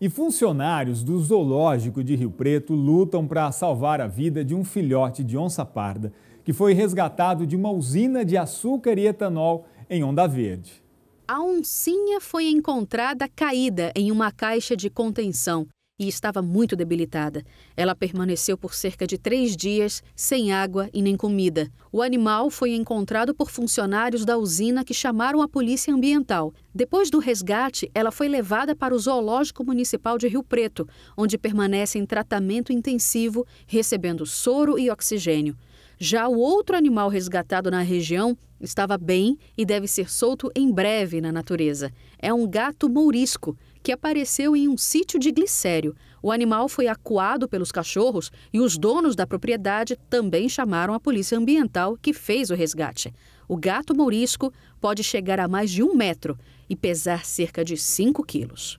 E funcionários do zoológico de Rio Preto lutam para salvar a vida de um filhote de onça parda que foi resgatado de uma usina de açúcar e etanol em Onda Verde. A oncinha foi encontrada caída em uma caixa de contenção e estava muito debilitada. Ela permaneceu por cerca de três dias sem água e nem comida. O animal foi encontrado por funcionários da usina que chamaram a polícia ambiental. Depois do resgate, ela foi levada para o Zoológico Municipal de Rio Preto, onde permanece em tratamento intensivo, recebendo soro e oxigênio. Já o outro animal resgatado na região Estava bem e deve ser solto em breve na natureza. É um gato mourisco que apareceu em um sítio de glicério. O animal foi acuado pelos cachorros e os donos da propriedade também chamaram a polícia ambiental, que fez o resgate. O gato mourisco pode chegar a mais de um metro e pesar cerca de 5 quilos.